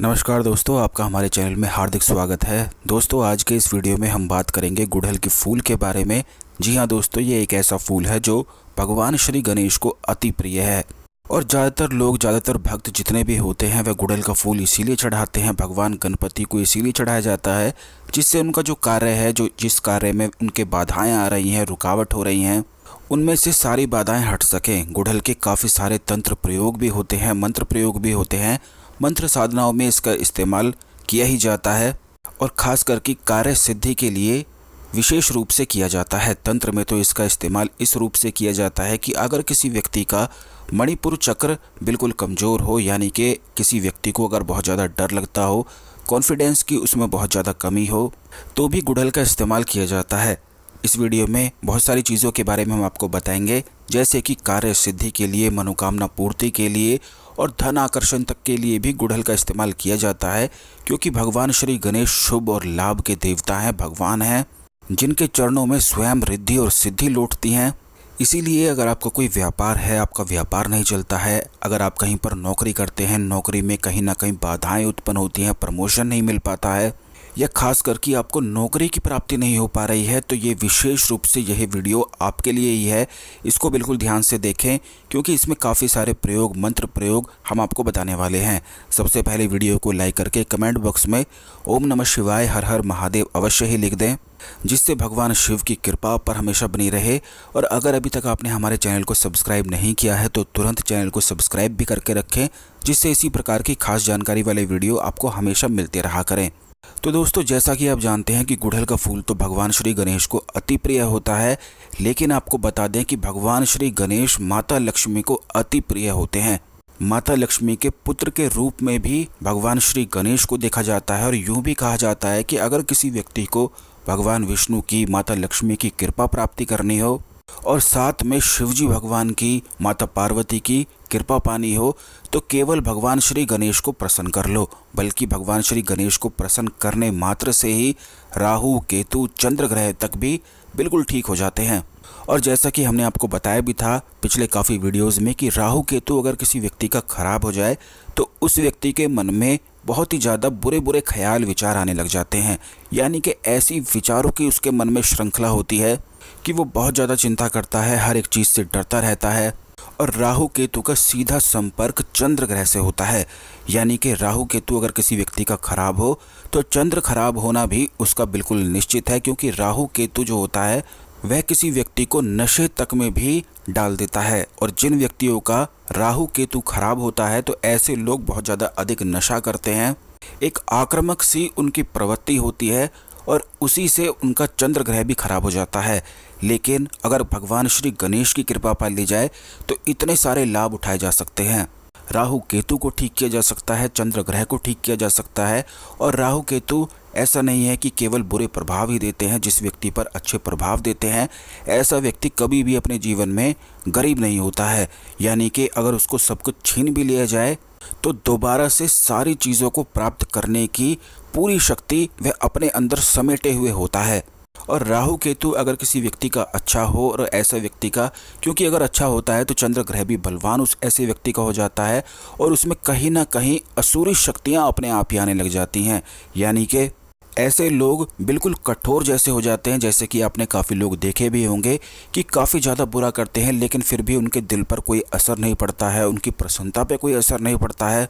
नमस्कार दोस्तों आपका हमारे चैनल में हार्दिक स्वागत है दोस्तों आज के इस वीडियो में हम बात करेंगे गुड़हल के फूल के बारे में जी हाँ दोस्तों ये एक ऐसा फूल है जो भगवान श्री गणेश को अति प्रिय है और ज़्यादातर लोग ज़्यादातर भक्त जितने भी होते हैं वह गुड़हल का फूल इसीलिए चढ़ाते हैं भगवान गणपति को इसीलिए चढ़ाया जाता है जिससे उनका जो कार्य है जो जिस कार्य में उनके बाधाएं आ रही हैं रुकावट हो रही हैं उनमें से सारी बाधाएं हट सकें गुड़हल के काफ़ी सारे तंत्र प्रयोग भी होते हैं मंत्र प्रयोग भी होते हैं मंत्र साधनाओं में इसका इस्तेमाल किया ही जाता है और ख़ास करके कार्य सिद्धि के लिए विशेष रूप से किया जाता है तंत्र में तो इसका इस्तेमाल इस रूप से किया जाता है कि अगर किसी व्यक्ति का मणिपुर चक्र बिल्कुल कमज़ोर हो यानी कि किसी व्यक्ति को अगर बहुत ज़्यादा डर लगता हो कॉन्फिडेंस की उसमें बहुत ज़्यादा कमी हो तो भी गुड़हल का इस्तेमाल किया जाता है इस वीडियो में बहुत सारी चीज़ों के बारे में हम आपको बताएंगे जैसे कि कार्य सिद्धि के लिए मनोकामना पूर्ति के लिए और धन आकर्षण तक के लिए भी गुड़हल का इस्तेमाल किया जाता है क्योंकि भगवान श्री गणेश शुभ और लाभ के देवता हैं भगवान हैं जिनके चरणों में स्वयं रिद्धि और सिद्धि लौटती हैं इसीलिए अगर आपका कोई व्यापार है आपका व्यापार नहीं चलता है अगर आप कहीं पर नौकरी करते हैं नौकरी में कहीं ना कहीं बाधाएं उत्पन्न होती हैं प्रमोशन नहीं मिल पाता है या खास करके आपको नौकरी की प्राप्ति नहीं हो पा रही है तो ये विशेष रूप से यह वीडियो आपके लिए ही है इसको बिल्कुल ध्यान से देखें क्योंकि इसमें काफ़ी सारे प्रयोग मंत्र प्रयोग हम आपको बताने वाले हैं सबसे पहले वीडियो को लाइक करके कमेंट बॉक्स में ओम नमः शिवाय हर हर महादेव अवश्य ही लिख दें जिससे भगवान शिव की कृपा पर हमेशा बनी रहे और अगर अभी तक आपने हमारे चैनल को सब्सक्राइब नहीं किया है तो तुरंत चैनल को सब्सक्राइब भी करके रखें जिससे इसी प्रकार की खास जानकारी वाले वीडियो आपको हमेशा मिलते रहा करें तो दोस्तों जैसा कि आप जानते हैं कि गुड़हल का फूल तो भगवान श्री गणेश को अति प्रिय होता है लेकिन आपको बता दें कि भगवान श्री गणेश माता लक्ष्मी को अति प्रिय होते हैं माता लक्ष्मी के पुत्र के रूप में भी भगवान श्री गणेश को देखा जाता है और यूं भी कहा जाता है कि अगर किसी व्यक्ति को भगवान विष्णु की माता लक्ष्मी की कृपा प्राप्ति करनी हो और साथ में शिवजी भगवान की माता पार्वती की कृपा पानी हो तो केवल भगवान श्री गणेश को प्रसन्न कर लो बल्कि भगवान श्री गणेश को प्रसन्न करने मात्र से ही राहु केतु चंद्र ग्रह तक भी बिल्कुल ठीक हो जाते हैं और जैसा कि हमने आपको बताया भी था पिछले काफ़ी वीडियोस में कि राहु केतु अगर किसी व्यक्ति का खराब हो जाए तो उस व्यक्ति के मन में बहुत ही ज़्यादा बुरे बुरे ख्याल विचार आने लग जाते हैं यानी कि ऐसी विचारों की उसके मन में श्रृंखला होती है कि वो बहुत ज़्यादा चिंता करता है हर एक चीज़ से डरता रहता है और राहु केतु का सीधा संपर्क चंद्र ग्रह से होता है यानी कि राहु केतु अगर किसी व्यक्ति का खराब हो तो चंद्र खराब होना भी उसका बिल्कुल निश्चित है क्योंकि राहु केतु जो होता है वह किसी व्यक्ति को नशे तक में भी डाल देता है और जिन व्यक्तियों का राहु केतु खराब होता है तो ऐसे लोग बहुत ज़्यादा अधिक नशा करते हैं एक आक्रामक सी उनकी प्रवृत्ति होती है और उसी से उनका चंद्र ग्रह भी खराब हो जाता है लेकिन अगर भगवान श्री गणेश की कृपा पा ली जाए तो इतने सारे लाभ उठाए जा सकते हैं राहु केतु को ठीक किया जा सकता है चंद्र ग्रह को ठीक किया जा सकता है और राहु केतु ऐसा नहीं है कि केवल बुरे प्रभाव ही देते हैं जिस व्यक्ति पर अच्छे प्रभाव देते हैं ऐसा व्यक्ति कभी भी अपने जीवन में गरीब नहीं होता है यानी कि अगर उसको सब कुछ छीन भी लिया जाए तो दोबारा से सारी चीज़ों को प्राप्त करने की पूरी शक्ति वह अपने अंदर समेटे हुए होता है और राहु केतु अगर किसी व्यक्ति का अच्छा हो और ऐसे व्यक्ति का क्योंकि अगर अच्छा होता है तो चंद्र ग्रह भी बलवान उस ऐसे व्यक्ति का हो जाता है और उसमें कहीं ना कहीं असूरी शक्तियां अपने आप ही आने लग जाती हैं यानी कि ऐसे लोग बिल्कुल कठोर जैसे हो जाते हैं जैसे कि आपने काफ़ी लोग देखे भी होंगे कि काफ़ी ज़्यादा बुरा करते हैं लेकिन फिर भी उनके दिल पर कोई असर नहीं पड़ता है उनकी प्रसन्नता पे कोई असर नहीं पड़ता है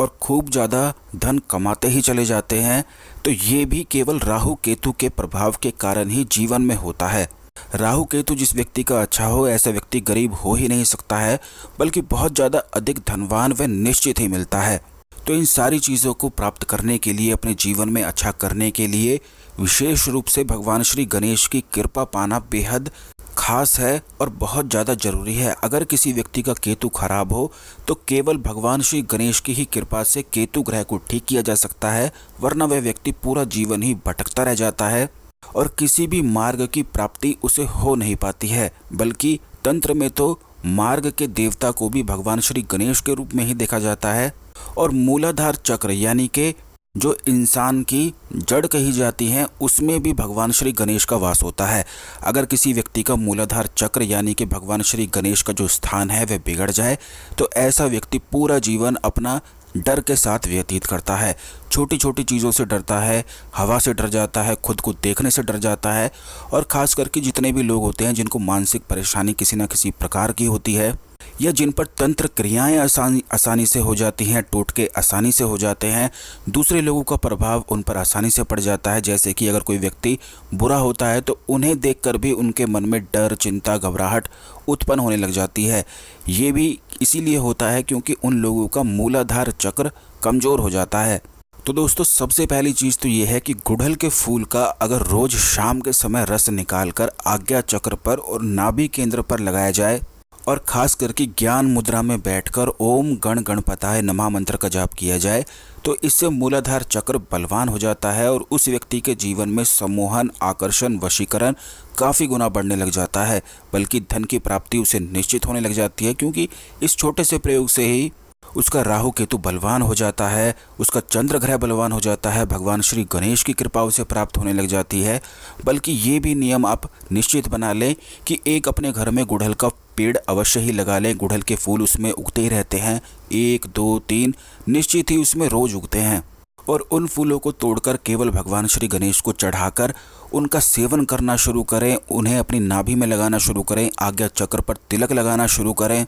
और खूब ज़्यादा धन कमाते ही चले जाते हैं तो ये भी केवल राहु केतु के प्रभाव के कारण ही जीवन में होता है राहु केतु जिस व्यक्ति का अच्छा हो ऐसा व्यक्ति गरीब हो ही नहीं सकता है बल्कि बहुत ज़्यादा अधिक धनवान व निश्चित ही मिलता है तो इन सारी चीज़ों को प्राप्त करने के लिए अपने जीवन में अच्छा करने के लिए विशेष रूप से भगवान श्री गणेश की कृपा पाना बेहद खास है और बहुत ज़्यादा जरूरी है अगर किसी व्यक्ति का केतु खराब हो तो केवल भगवान श्री गणेश की ही कृपा से केतु ग्रह को ठीक किया जा सकता है वरना वह व्यक्ति पूरा जीवन ही भटकता रह जाता है और किसी भी मार्ग की प्राप्ति उसे हो नहीं पाती है बल्कि तंत्र में तो मार्ग के देवता को भी भगवान श्री गणेश के रूप में ही देखा जाता है और मूलाधार चक्र यानी कि जो इंसान की जड़ कही जाती है उसमें भी भगवान श्री गणेश का वास होता है अगर किसी व्यक्ति का मूलाधार चक्र यानी कि भगवान श्री गणेश का जो स्थान है वह बिगड़ जाए तो ऐसा व्यक्ति पूरा जीवन अपना डर के साथ व्यतीत करता है छोटी छोटी चीज़ों से डरता है हवा से डर जाता है खुद को देखने से डर जाता है और ख़ास करके जितने भी लोग होते हैं जिनको मानसिक परेशानी किसी न किसी प्रकार की होती है या जिन पर तंत्र क्रियाएं आसानी आसानी से हो जाती हैं टोटके आसानी से हो जाते हैं दूसरे लोगों का प्रभाव उन पर आसानी से पड़ जाता है जैसे कि अगर कोई व्यक्ति बुरा होता है तो उन्हें देखकर भी उनके मन में डर चिंता घबराहट उत्पन्न होने लग जाती है ये भी इसीलिए होता है क्योंकि उन लोगों का मूलाधार चक्र कमज़ोर हो जाता है तो दोस्तों सबसे पहली चीज़ तो ये है कि गुड़हल के फूल का अगर रोज़ शाम के समय रस निकाल कर आज्ञा चक्र पर और नाभि केंद्र पर लगाया जाए और खास करके ज्ञान मुद्रा में बैठकर ओम गण गणपताय नमा मंत्र का जाप किया जाए तो इससे मूलाधार चक्र बलवान हो जाता है और उस व्यक्ति के जीवन में सम्मोहन आकर्षण वशीकरण काफ़ी गुना बढ़ने लग जाता है बल्कि धन की प्राप्ति उसे निश्चित होने लग जाती है क्योंकि इस छोटे से प्रयोग से ही उसका राहु केतु बलवान हो जाता है उसका चंद्र ग्रह बलवान हो जाता है भगवान श्री गणेश की कृपा उसे प्राप्त होने लग जाती है बल्कि ये भी नियम आप निश्चित बना लें कि एक अपने घर में गुड़हल का पेड़ अवश्य ही लगा लें गुड़हल के फूल उसमें उगते ही रहते हैं एक दो तीन निश्चित ही उसमें रोज उगते हैं और उन फूलों को तोड़कर केवल भगवान श्री गणेश को चढ़ाकर उनका सेवन करना शुरू करें उन्हें अपनी नाभि में लगाना शुरू करें आज्ञा चक्र पर तिलक लगाना शुरू करें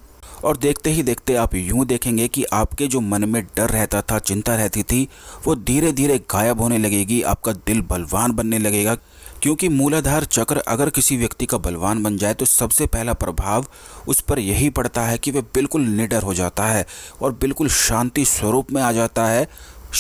और देखते ही देखते आप यूं देखेंगे कि आपके जो मन में डर रहता था चिंता रहती थी वो धीरे धीरे गायब होने लगेगी आपका दिल बलवान बनने लगेगा क्योंकि मूलाधार चक्र अगर किसी व्यक्ति का बलवान बन जाए तो सबसे पहला प्रभाव उस पर यही पड़ता है कि वह बिल्कुल निडर हो जाता है और बिल्कुल शांति स्वरूप में आ जाता है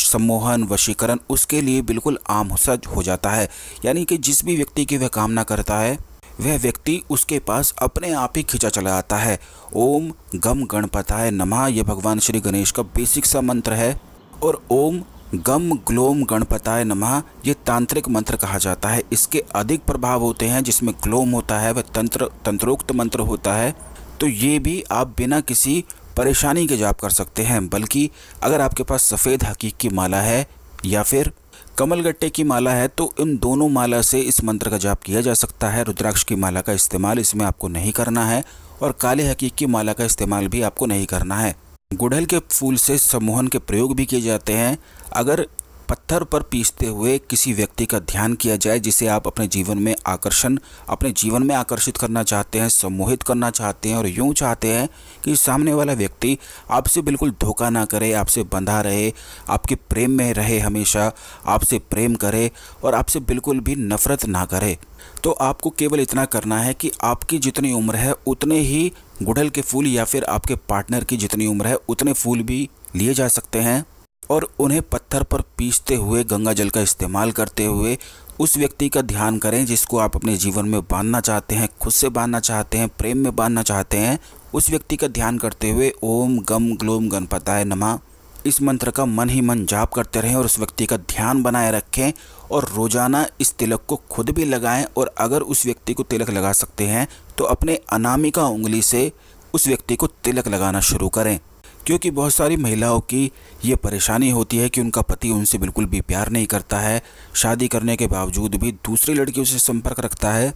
सम्मोहन वशीकरण उसके लिए बिल्कुल आम सज हो जाता है यानी कि जिस भी व्यक्ति की वह कामना करता है वह व्यक्ति उसके पास अपने आप ही खींचा चला आता है ओम गम गणपताय नमः यह भगवान श्री गणेश का बेसिक सा मंत्र है और ओम गम ग्लोम गणपताय नमः ये तांत्रिक मंत्र कहा जाता है इसके अधिक प्रभाव होते हैं जिसमें ग्लोम होता है वह तंत्र तंत्रोक्त मंत्र होता है तो ये भी आप बिना किसी परेशानी के जाप कर सकते हैं बल्कि अगर आपके पास सफ़ेद हकीक की माला है या फिर कमल गट्टे की माला है तो इन दोनों माला से इस मंत्र का जाप किया जा सकता है रुद्राक्ष की माला का इस्तेमाल इसमें आपको नहीं करना है और काले हकीक की माला का इस्तेमाल भी आपको नहीं करना है गुड़हल के फूल से सम्मोहन के प्रयोग भी किए जाते हैं अगर पत्थर पर पीसते हुए किसी व्यक्ति का ध्यान किया जाए जिसे आप अपने जीवन में आकर्षण अपने जीवन में आकर्षित करना चाहते हैं सम्मोहित करना चाहते हैं और यूँ चाहते हैं कि सामने वाला व्यक्ति आपसे बिल्कुल धोखा ना करे आपसे बंधा रहे आपके प्रेम में रहे हमेशा आपसे प्रेम करे और आपसे बिल्कुल भी नफरत ना करे तो आपको केवल इतना करना है कि आपकी जितनी उम्र है उतने ही गुड़हल के फूल या फिर आपके पार्टनर की जितनी उम्र है उतने फूल भी लिए जा सकते हैं और उन्हें पत्थर पर पीसते हुए गंगा जल का इस्तेमाल करते हुए उस व्यक्ति का ध्यान करें जिसको आप अपने जीवन में बांधना चाहते हैं खुद से बांधना चाहते हैं प्रेम में बांधना चाहते हैं उस व्यक्ति का ध्यान करते हुए ओम गम ग्लोम गणपताय नमा इस मंत्र का मन ही मन जाप करते रहें और उस व्यक्ति का ध्यान बनाए रखें और रोज़ाना इस तिलक को खुद भी लगाएं और अगर उस व्यक्ति को तिलक लगा सकते हैं तो अपने अनामिका उंगली से उस व्यक्ति को तिलक लगाना शुरू करें क्योंकि बहुत सारी महिलाओं की ये परेशानी होती है कि उनका पति उनसे बिल्कुल भी प्यार नहीं करता है शादी करने के बावजूद भी दूसरी लड़कियों से संपर्क रखता है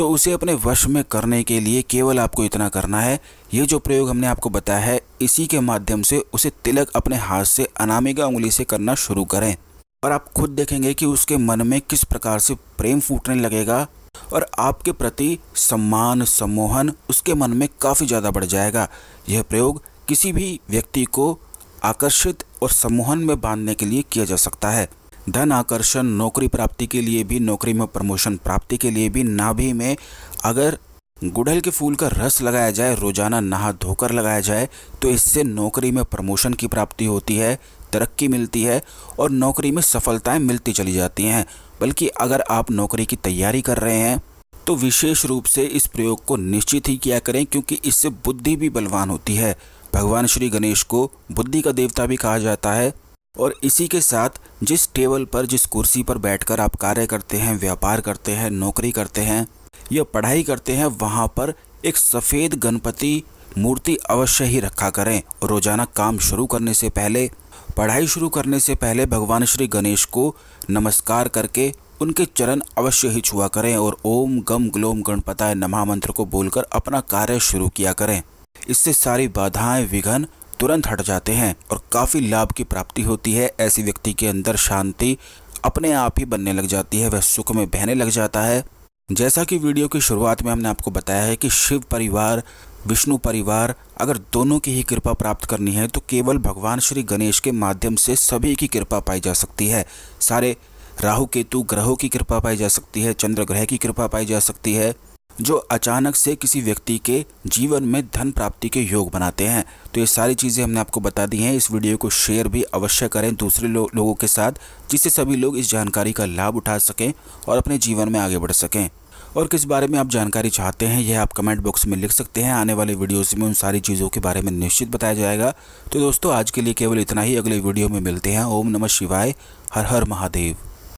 तो उसे अपने वश में करने के लिए केवल आपको इतना करना है ये जो प्रयोग हमने आपको बताया है इसी के माध्यम से उसे तिलक अपने हाथ से अनामिका उंगली से करना शुरू करें और आप खुद देखेंगे कि उसके मन में किस प्रकार से प्रेम फूटने लगेगा और आपके प्रति सम्मान सम्मोहन उसके मन में काफ़ी ज़्यादा बढ़ जाएगा यह प्रयोग किसी भी व्यक्ति को आकर्षित और सम्मोहन में बांधने के लिए किया जा सकता है धन आकर्षण नौकरी प्राप्ति के लिए भी नौकरी में प्रमोशन प्राप्ति के लिए भी नाभि में अगर गुड़हल के फूल का रस लगाया जाए रोजाना नहा धोकर लगाया जाए तो इससे नौकरी में प्रमोशन की प्राप्ति होती है तरक्की मिलती है और नौकरी में सफलताएं मिलती चली जाती हैं बल्कि अगर आप नौकरी की तैयारी कर रहे हैं तो विशेष रूप से इस प्रयोग को निश्चित ही किया करें क्योंकि इससे बुद्धि भी बलवान होती है भगवान श्री गणेश को बुद्धि का देवता भी कहा जाता है और इसी के साथ जिस टेबल पर जिस कुर्सी पर बैठकर आप कार्य करते हैं व्यापार करते हैं नौकरी करते हैं या पढ़ाई करते हैं वहाँ पर एक सफ़ेद गणपति मूर्ति अवश्य ही रखा करें और रोज़ाना काम शुरू करने से पहले पढ़ाई शुरू करने से पहले भगवान श्री गणेश को नमस्कार करके उनके चरण अवश्य ही छुआ करें और ओम गम ग्लोम गणपताय नमा मंत्र को बोलकर अपना कार्य शुरू किया करें इससे सारी बाधाएं विघन तुरंत हट जाते हैं और काफ़ी लाभ की प्राप्ति होती है ऐसे व्यक्ति के अंदर शांति अपने आप ही बनने लग जाती है वह सुख में बहने लग जाता है जैसा कि वीडियो की शुरुआत में हमने आपको बताया है कि शिव परिवार विष्णु परिवार अगर दोनों की ही कृपा प्राप्त करनी है तो केवल भगवान श्री गणेश के माध्यम से सभी की कृपा पाई जा सकती है सारे राहु केतु ग्रहों की कृपा पाई जा सकती है चंद्र ग्रह की कृपा पाई जा सकती है जो अचानक से किसी व्यक्ति के जीवन में धन प्राप्ति के योग बनाते हैं तो ये सारी चीज़ें हमने आपको बता दी हैं इस वीडियो को शेयर भी अवश्य करें दूसरे लो, लोगों के साथ जिससे सभी लोग इस जानकारी का लाभ उठा सकें और अपने जीवन में आगे बढ़ सकें और किस बारे में आप जानकारी चाहते हैं यह आप कमेंट बॉक्स में लिख सकते हैं आने वाले वीडियोस में उन सारी चीज़ों के बारे में निश्चित बताया जाएगा तो दोस्तों आज के लिए केवल इतना ही अगले वीडियो में मिलते हैं ओम नमः शिवाय हर हर महादेव